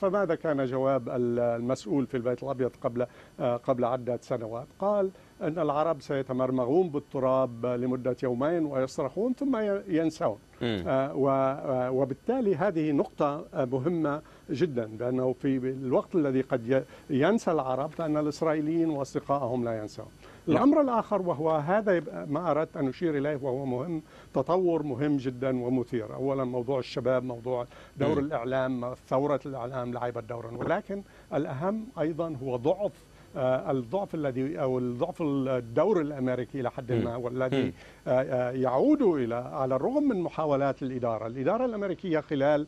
فماذا كان جواب المسؤول في البيت الابيض قبل آه، قبل عده سنوات؟ قال ان العرب سيتمرمغون بالتراب لمده يومين ويصرخون ثم ينسون. آه، آه، وبالتالي هذه نقطة مهمة جدا بأنه في الوقت الذي قد ينسى العرب فأن الإسرائيليين وأصدقائهم لا ينسون نعم. الأمر الآخر وهو هذا ما أردت أن أشير إليه وهو مهم تطور مهم جدا ومثير أولا موضوع الشباب موضوع دور م. الإعلام ثورة الإعلام لعبت دورا ولكن الأهم أيضا هو ضعف آه، الضعف الذي او الضعف الدور الامريكي لحد ما والذي آه، آه، يعود الى على الرغم من محاولات الاداره، الاداره الامريكيه خلال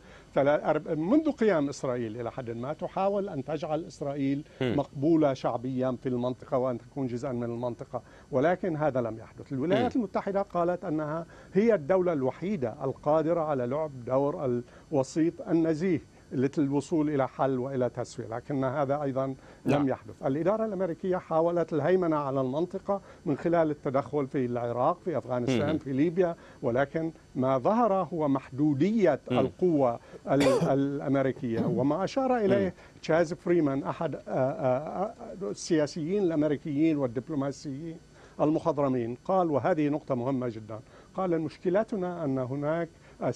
منذ قيام اسرائيل الى حد ما تحاول ان تجعل اسرائيل مقبوله شعبيا في المنطقه وان تكون جزءا من المنطقه، ولكن هذا لم يحدث، الولايات المتحده قالت انها هي الدوله الوحيده القادره على لعب دور الوسيط النزيه للوصول إلى حل وإلى تسوية لكن هذا أيضا نعم. لم يحدث الإدارة الأمريكية حاولت الهيمنة على المنطقة من خلال التدخل في العراق في أفغانستان م. في ليبيا ولكن ما ظهر هو محدودية م. القوة الأمريكية [COUGHS] وما أشار إليه تشاز فريمان أحد آه، آه، آه، السياسيين الأمريكيين والدبلوماسيين المخضرمين قال وهذه نقطة مهمة جدا قال مشكلتنا أن هناك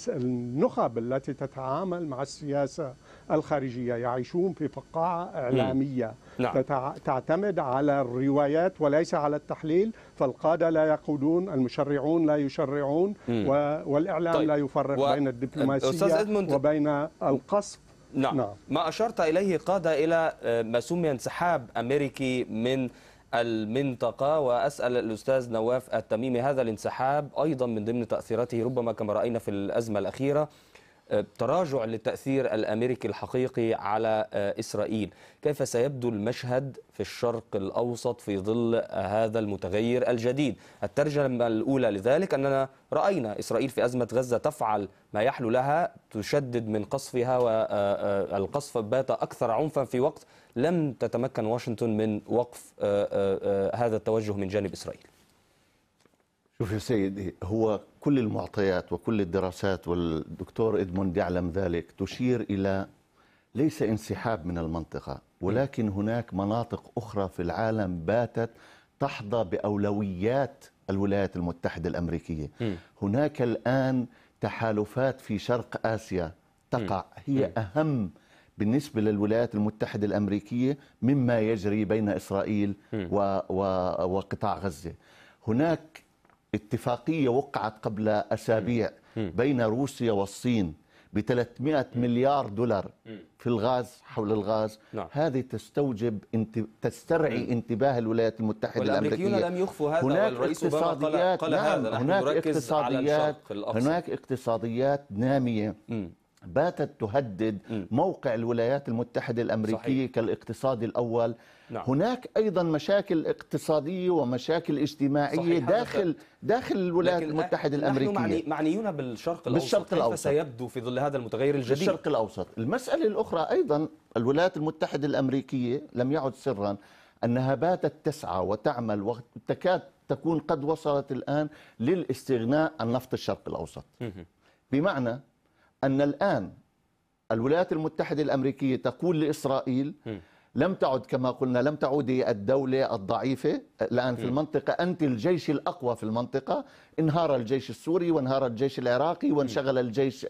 النخب التي تتعامل مع السياسة الخارجية يعيشون في فقاعة إعلامية نعم. تعتمد على الروايات وليس على التحليل فالقادة لا يقودون المشرعون لا يشرعون مم. والإعلام طيب. لا يفرق و... بين الدبلوماسية أدمنت... وبين القصف نعم. نعم ما أشرت إليه قاد إلى آه، ما سمي انسحاب أمريكي من المنطقة وأسأل الأستاذ نواف التميمي هذا الانسحاب أيضا من ضمن تأثيراته ربما كما رأينا في الأزمة الأخيرة تراجع للتأثير الأمريكي الحقيقي على آه، إسرائيل كيف سيبدو المشهد في الشرق الأوسط في ظل آه، هذا المتغير الجديد الترجمة الأولى لذلك أننا رأينا إسرائيل في أزمة غزة تفعل ما يحلو لها تشدد من قصفها والقصف آه، بات أكثر عنفا في وقت لم تتمكن واشنطن من وقف هذا التوجه من جانب إسرائيل شوف يا سيدي هو كل المعطيات وكل الدراسات والدكتور إدموند يعلم ذلك تشير إلى ليس انسحاب من المنطقة ولكن هناك مناطق أخرى في العالم باتت تحظى بأولويات الولايات المتحدة الأمريكية هناك الآن تحالفات في شرق آسيا تقع هي أهم بالنسبة للولايات المتحدة الأمريكية مما يجري بين إسرائيل و و وقطاع غزة هناك اتفاقية وقعت قبل أسابيع بين روسيا والصين ب 300 مليار دولار في الغاز حول الغاز نعم. هذه تستوجب انت... تسترعي انتباه الولايات المتحده الامريكيه لم يخفوا هذا هناك اقتصاديات قال, قال نعم هذا هناك اقتصاديات هناك اقتصاديات ناميه م. باتت تهدد م. موقع الولايات المتحده الامريكيه صحيح. كالاقتصاد الاول نعم. هناك ايضا مشاكل اقتصاديه ومشاكل اجتماعيه داخل داخل الولايات المتحدة الأمريكية نحن معنيون بالشرق الأوسط بالشرق الأوسط كيف سيبدو في ظل هذا المتغير الجديد بالشرق الأوسط المسألة الأخرى أيضا الولايات المتحدة الأمريكية لم يعد سرا أنها باتت تسعى وتعمل وتكاد تكون قد وصلت الآن للاستغناء عن نفط الشرق الأوسط بمعنى أن الآن الولايات المتحدة الأمريكية تقول لإسرائيل لم تعد كما قلنا لم تعودي الدولة الضعيفة الآن في المنطقة أنت الجيش الأقوى في المنطقة انهار الجيش السوري وانهار الجيش العراقي وانشغل الجيش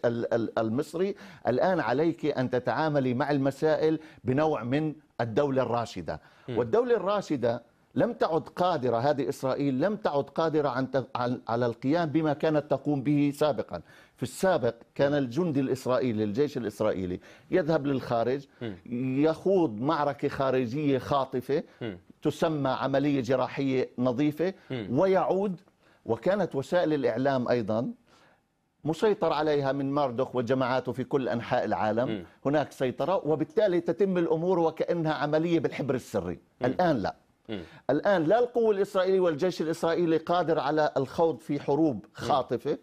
المصري الآن عليك أن تتعاملي مع المسائل بنوع من الدولة الراشدة والدولة الراشدة لم تعد قادرة هذه إسرائيل لم تعد قادرة عن على القيام بما كانت تقوم به سابقا في السابق كان الجندي الإسرائيلي الجيش الإسرائيلي يذهب للخارج يخوض معركة خارجية خاطفة تسمى عملية جراحية نظيفة ويعود وكانت وسائل الإعلام أيضا مسيطر عليها من ماردوخ وجماعاته في كل أنحاء العالم هناك سيطرة وبالتالي تتم الأمور وكأنها عملية بالحبر السري الآن لا الآن لا القوة الإسرائيلية والجيش الإسرائيلي قادر على الخوض في حروب خاطفة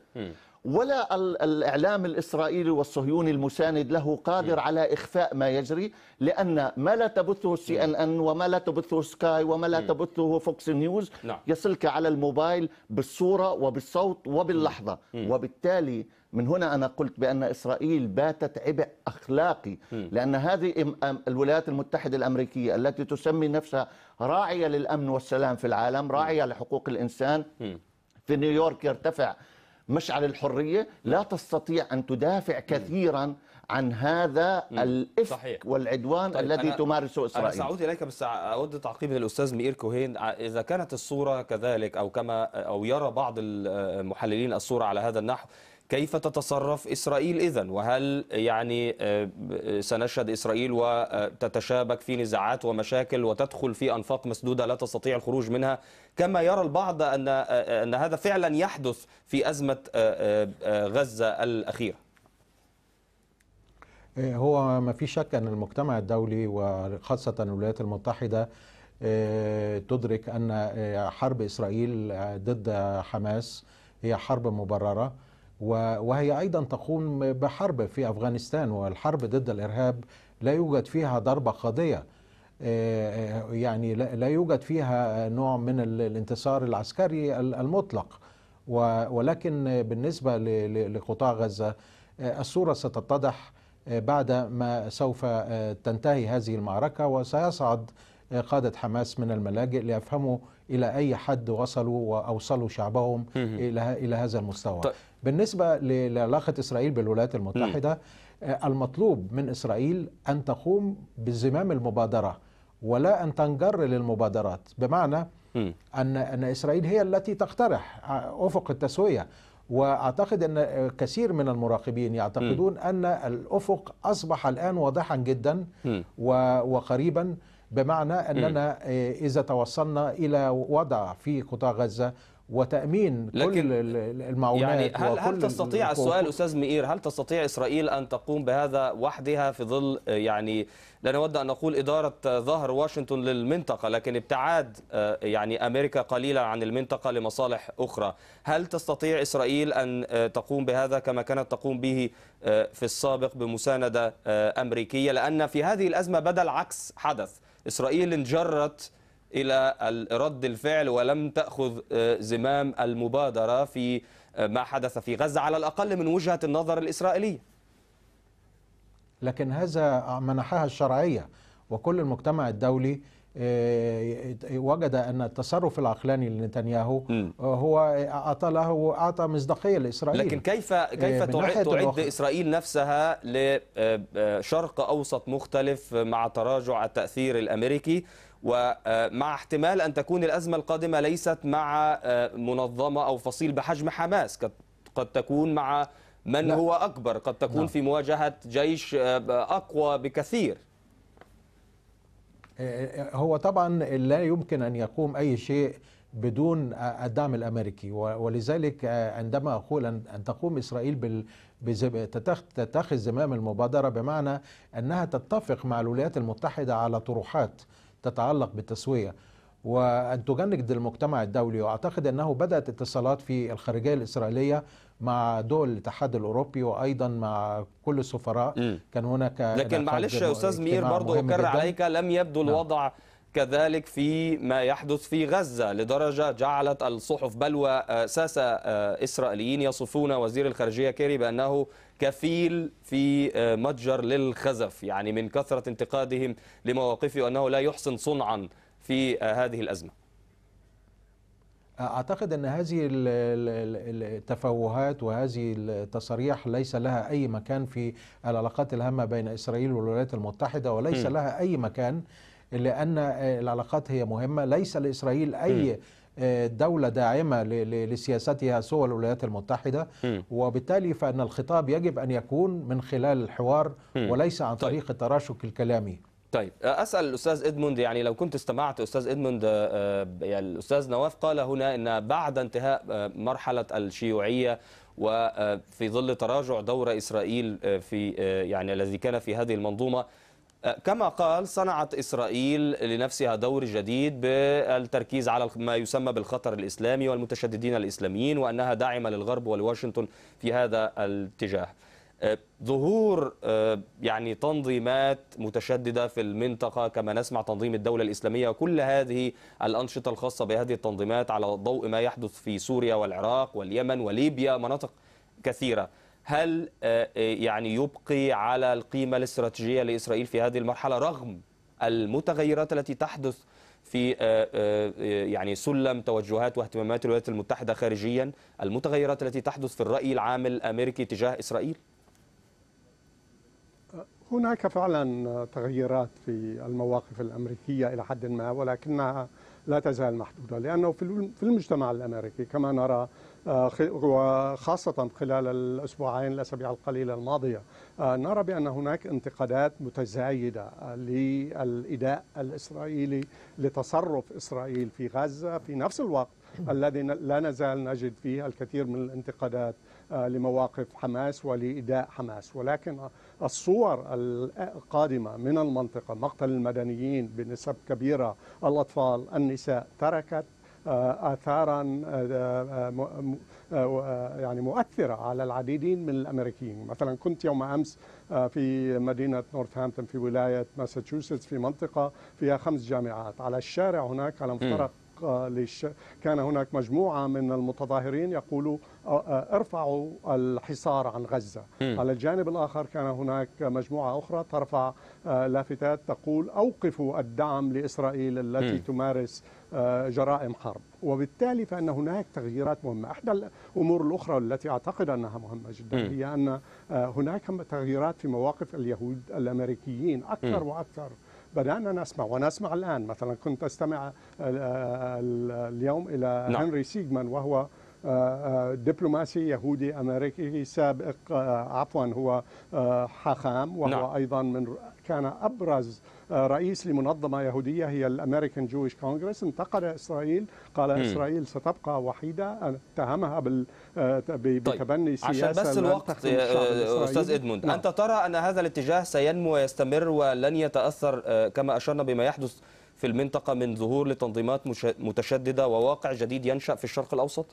ولا الإعلام الإسرائيلي والصهيوني المساند له قادر على إخفاء ما يجري لأن ما لا تبثه السي أن أن وما لا تبثه سكاي وما لا تبثه فوكس نيوز نعم. يصلك على الموبايل بالصورة وبالصوت وباللحظة وبالتالي من هنا أنا قلت بأن إسرائيل باتت عبء أخلاقي لأن هذه الولايات المتحدة الأمريكية التي تسمي نفسها راعية للأمن والسلام في العالم راعية لحقوق الإنسان في نيويورك يرتفع مشعل الحرية لا تستطيع أن تدافع كثيرا عن هذا الإفك صحيح. والعدوان طيب الذي تمارسه إسرائيل أنا سأعود إليك بس أود تعقيب الأستاذ مير كوهين إذا كانت الصورة كذلك أو كما أو يرى بعض المحللين الصورة على هذا النحو كيف تتصرف إسرائيل إذا وهل يعني آه، آه، سنشهد إسرائيل وتتشابك في نزاعات ومشاكل وتدخل في أنفاق مسدودة لا تستطيع الخروج منها كما يرى البعض أن, آه، أن هذا فعلا يحدث في أزمة غزة الأخيرة هو ما في شك أن المجتمع الدولي وخاصة الولايات المتحدة تدرك أن حرب إسرائيل ضد حماس هي حرب مبررة وهي ايضا تقوم بحرب في افغانستان والحرب ضد الارهاب لا يوجد فيها ضربه قاضيه آه، آه، يعني لا يوجد فيها نوع من الانتصار العسكري المطلق ولكن بالنسبه لقطاع غزه آه، الصوره ستتضح بعد ما سوف تنتهي هذه المعركه وسيصعد قاده حماس من الملاجئ ليفهموا الى اي حد وصلوا واوصلوا شعبهم الى الى هذا المستوى. طيب. بالنسبة لعلاقة إسرائيل بالولايات المتحدة آه، المطلوب من إسرائيل أن تقوم بزمام المبادرة ولا أن تنجر للمبادرات بمعنى أن أن إسرائيل هي التي تقترح آه، أفق التسوية واعتقد ان آه، كثير من المراقبين يعتقدون م. ان الافق اصبح الان واضحا جدا م. وقريبا بمعنى اننا اذا توصلنا الى وضع في قطاع غزه وتامين لكن كل المعونات يعني هل هل تستطيع السؤال استاذ مئير هل تستطيع اسرائيل ان تقوم بهذا وحدها في ظل يعني لا نود ان نقول اداره ظهر واشنطن للمنطقه لكن ابتعاد آه، يعني امريكا قليلا عن المنطقه لمصالح اخرى هل تستطيع اسرائيل ان آه، تقوم بهذا كما كانت تقوم به آه، في السابق بمسانده امريكيه لان في هذه الازمه بدا العكس حدث اسرائيل انجرت إلى رد الفعل ولم تأخذ آه، زمام المبادرة في آه، ما حدث في غزة على الأقل من وجهة النظر الإسرائيلية لكن هذا منحها الشرعية وكل المجتمع الدولي آه، وجد ان التصرف العقلاني لنتنياهو هو اعطى له اعطى مصداقيه لاسرائيل لكن كيف كيف تعد, تعد اسرائيل نفسها لشرق اوسط مختلف مع تراجع التاثير الامريكي ومع احتمال أن تكون الأزمة القادمة ليست مع آه، منظمة أو فصيل بحجم حماس قد تكون مع من نعم. هو أكبر قد تكون نعم. في مواجهة جيش آه، أقوى بكثير آه، هو طبعا لا يمكن أن يقوم أي شيء بدون الدعم الامريكي ولذلك عندما اقول ان تقوم اسرائيل تتخذ زمام المبادره بمعنى انها تتفق مع الولايات المتحده على طروحات تتعلق بالتسوية وأن تجند المجتمع الدولي وأعتقد أنه بدأت اتصالات في الخارجية الإسرائيلية مع دول الاتحاد الأوروبي وأيضا مع كل السفراء كان هناك لكن معلش يا أستاذ مير برضه أكرر عليك لم يبدو نعم. الوضع كذلك في ما يحدث في غزة لدرجة جعلت الصحف بل وساسة آه، إسرائيليين يصفون وزير الخارجية كيري بأنه كفيل في آه، متجر للخزف يعني من كثرة انتقادهم لمواقفه وأنه لا يحسن صنعا في آه، هذه الأزمة أعتقد أن هذه التفوهات وهذه التصاريح ليس لها أي مكان في العلاقات الهامة بين إسرائيل والولايات المتحدة وليس م. لها أي مكان لأن آه، العلاقات هي مهمة ليس لإسرائيل أي م. دولة داعمة لسياستها سوى الولايات المتحدة وبالتالي فأن الخطاب يجب أن يكون من خلال الحوار وليس عن طيب. طريق التراشق الكلامي طيب اسال الاستاذ ادموند يعني لو كنت استمعت استاذ ادموند آه، آه، يعني الاستاذ نواف قال هنا ان بعد انتهاء آه، مرحله الشيوعيه وفي ظل تراجع دور اسرائيل في يعني الذي كان في هذه المنظومه كما قال صنعت إسرائيل لنفسها دور جديد بالتركيز على ما يسمى بالخطر الإسلامي والمتشددين الإسلاميين وأنها داعمة للغرب ولواشنطن في هذا الاتجاه آه، ظهور آه، يعني تنظيمات متشدده في المنطقه كما نسمع تنظيم الدوله الاسلاميه وكل هذه الانشطه الخاصه بهذه التنظيمات على ضوء ما يحدث في سوريا والعراق واليمن وليبيا مناطق كثيره هل آه، آه، يعني يبقي على القيمة الاستراتيجية لإسرائيل في هذه المرحلة رغم المتغيرات التي تحدث في آه، يعني سلم توجهات واهتمامات الولايات المتحدة خارجيا المتغيرات التي تحدث في الرأي العام الأمريكي تجاه إسرائيل هناك فعلا تغيرات في المواقف الأمريكية إلى حد ما ولكنها لا تزال محدودة لأنه في المجتمع الأمريكي كما نرى آه، وخاصة خلال الأسبوعين الأسابيع القليلة الماضية آه، نرى بأن هناك انتقادات متزايدة آه، للإداء الإسرائيلي لتصرف إسرائيل في غزة في نفس الوقت [CLEARS THROAT] الذي لا نزال نجد فيه الكثير من الانتقادات لمواقف حماس ولإداء حماس ولكن الصور القادمة من المنطقة مقتل المدنيين بنسب كبيرة الأطفال النساء تركت آه، آثارا آه، آه، يعني مؤثرة على العديدين من الأمريكيين مثلا كنت يوم أمس في مدينة نورثهامبتون في ولاية ماساتشوستس في منطقة فيها خمس جامعات على الشارع هناك على مفترق للش... كان هناك مجموعة من المتظاهرين يقولوا آه، آه، ارفعوا الحصار عن غزة م. على الجانب الآخر كان هناك مجموعة أخرى ترفع آه، لافتات تقول أوقفوا الدعم لإسرائيل التي م. تمارس جرائم حرب وبالتالي فأن هناك تغييرات مهمة إحدى الأمور الأخرى التي أعتقد أنها مهمة جدا م. هي أن هناك تغييرات في مواقف اليهود الأمريكيين أكثر وأكثر بدأنا نسمع ونسمع الآن مثلا كنت أستمع اليوم إلى نعم. هنري سيجمان وهو آه، آه، دبلوماسي يهودي أمريكي سابق آه، عفوا هو حاخام وهو نعم. أيضا من كان أبرز رئيس لمنظمة يهودية هي الأمريكان جويش كونغرس انتقد إسرائيل قال م. إسرائيل ستبقى وحيدة اتهمها طيب، بتبني طيب. سياسة عشان بس الوقت أستاذ إدموند نعم. أنت ترى أن هذا الاتجاه سينمو ويستمر ولن يتأثر كما أشرنا بما يحدث في المنطقة من ظهور لتنظيمات متشددة وواقع جديد ينشأ في الشرق الأوسط؟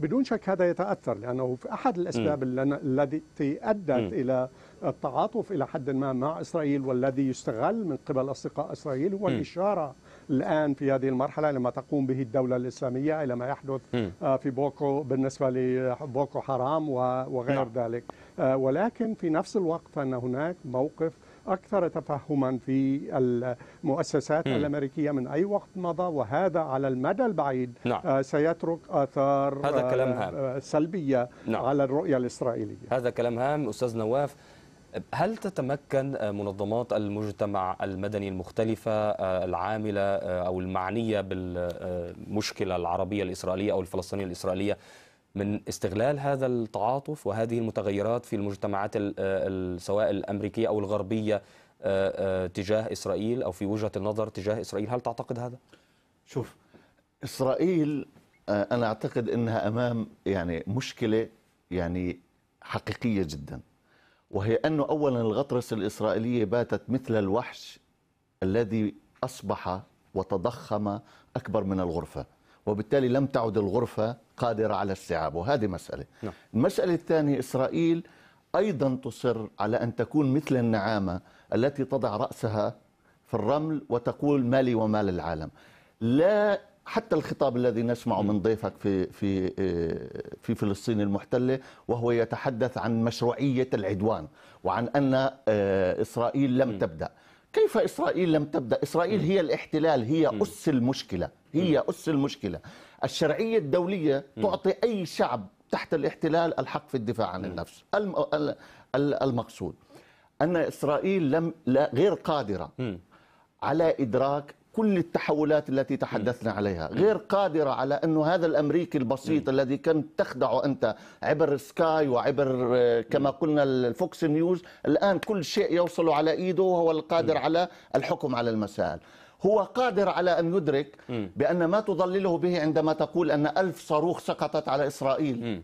بدون شك هذا يتاثر لانه في احد الاسباب التي ادت الى التعاطف الى حد ما مع اسرائيل والذي يستغل من قبل اصدقاء اسرائيل هو الاشاره الان في هذه المرحله لما تقوم به الدوله الاسلاميه الى ما يحدث آه، في بوكو بالنسبه لبوكو حرام وغير نعم. ذلك آه، ولكن في نفس الوقت ان هناك موقف أكثر تفهما في المؤسسات م. الأمريكية من أي وقت مضى وهذا على المدى البعيد نعم. آه، سيترك آثار هذا كلام آه، هام. آه، سلبية نعم. على الرؤية الإسرائيلية هذا كلام هام أستاذ نواف هل تتمكن منظمات المجتمع المدني المختلفة العاملة أو المعنية بالمشكلة العربية الإسرائيلية أو الفلسطينية الإسرائيلية من استغلال هذا التعاطف وهذه المتغيرات في المجتمعات آه، سواء الأمريكية أو الغربية آه، آه، تجاه إسرائيل أو في وجهة النظر تجاه إسرائيل هل تعتقد هذا؟ شوف إسرائيل أنا أعتقد أنها أمام يعني مشكلة يعني حقيقية جدا وهي أنه أولا الغطرسة الإسرائيلية باتت مثل الوحش الذي أصبح وتضخم أكبر من الغرفة وبالتالي لم تعد الغرفة قادرة على استيعابه وهذه مسألة نعم. المسألة الثانية إسرائيل أيضا تصر على أن تكون مثل النعامة التي تضع رأسها في الرمل وتقول مالي ومال العالم لا حتى الخطاب الذي نسمعه من ضيفك في في آه، في فلسطين المحتله وهو يتحدث عن مشروعيه العدوان وعن ان آه، اسرائيل لم تبدا كيف إسرائيل لم تبدأ؟ إسرائيل هي الاحتلال هي أس المشكلة هي أس المشكلة الشرعية الدولية تعطي أي شعب تحت الاحتلال الحق في الدفاع عن النفس المقصود أن إسرائيل لم لا غير قادرة على إدراك كل التحولات التي تحدثنا عليها غير قادرة على أنه هذا الأمريكي البسيط الذي كنت تخدعه أنت عبر سكاي وعبر آه، كما قلنا الفوكس نيوز الآن كل شيء يوصل على إيده وهو القادر على الحكم على المسائل هو قادر على أن يدرك بأن ما تضلله به عندما تقول أن ألف صاروخ سقطت على إسرائيل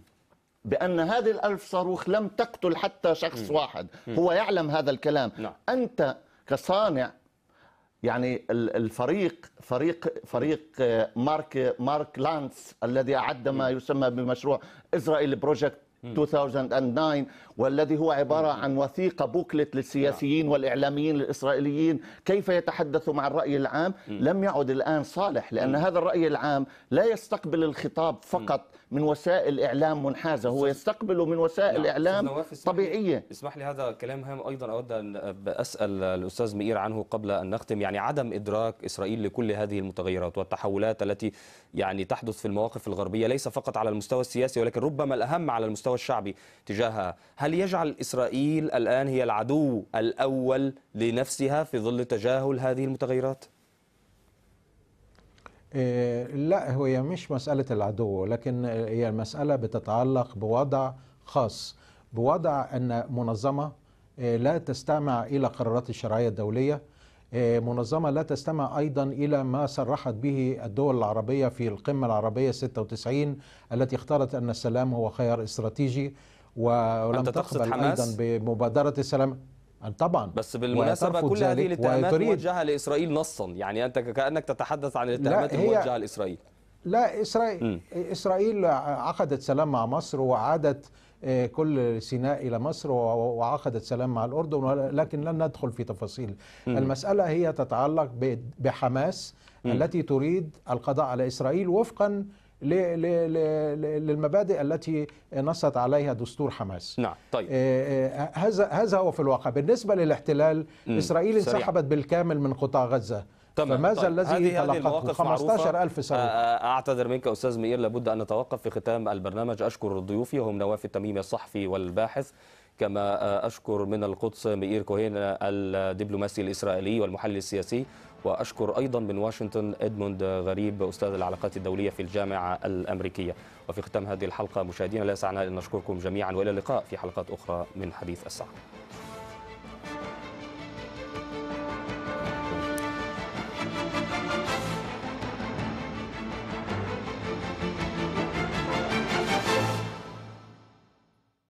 بأن هذه الألف صاروخ لم تقتل حتى شخص واحد هو يعلم هذا الكلام نعم. أنت كصانع يعني الفريق فريق فريق آه، مارك مارك لانس الذي اعد ما يسمى بمشروع اسرائيل بروجكت 2009 والذي هو عبارة عن وثيقة بوكلت للسياسيين نعم. والإعلاميين الإسرائيليين كيف يتحدث مع الرأي العام لم يعد الآن صالح لأن هذا الرأي العام لا يستقبل الخطاب فقط من وسائل إعلام منحازة هو يستقبله من وسائل نعم. إعلام طبيعية اسمح لي هذا كلام هام أيضا أود أن أسأل الأستاذ مئير عنه قبل أن نختم يعني عدم إدراك إسرائيل لكل هذه المتغيرات والتحولات التي يعني تحدث في المواقف الغربية ليس فقط على المستوى السياسي ولكن ربما الأهم على المستوى الشعبي تجاهها هل يجعل إسرائيل الآن هي العدو الأول لنفسها في ظل تجاهل هذه المتغيرات؟ إيه، لا هي مش مسألة العدو لكن هي المسألة بتتعلق بوضع خاص بوضع أن منظمة إيه، لا تستمع إلى قرارات الشرعية الدولية إيه، منظمة لا تستمع أيضا إلى ما صرحت به الدول العربية في القمة العربية 96 التي اختارت أن السلام هو خيار استراتيجي ولم تقبل حماس؟ أيضا بمبادرة السلام طبعا بس بالمناسبه كل هذه الاتهامات موجهه لاسرائيل نصا يعني انت كانك تتحدث عن الاتهامات الموجهه لاسرائيل لا اسرائيل م. اسرائيل عقدت سلام مع مصر وعادت آه، كل سيناء الى مصر وعقدت سلام مع الاردن لكن لن ندخل في تفاصيل م. المساله هي تتعلق بحماس م. التي تريد القضاء على اسرائيل وفقا للمبادئ التي نصت عليها دستور حماس نعم طيب آه، آه، هذا هذا هو في الواقع بالنسبه للاحتلال م. اسرائيل انسحبت بالكامل من قطاع غزه تمام فماذا طيب. الذي تلقته 15000 سنه آه، اعتذر منك استاذ مير لابد ان نتوقف في ختام البرنامج اشكر ضيوفي هم نواف التميمي الصحفي والباحث كما أشكر من القدس مئير كوهين الدبلوماسي الإسرائيلي والمحلل السياسي وأشكر أيضا من واشنطن إدموند غريب أستاذ العلاقات الدولية في الجامعة الأمريكية وفي ختام هذه الحلقة مشاهدينا لا يسعنا أن نشكركم جميعا وإلى اللقاء في حلقات أخرى من حديث الساعة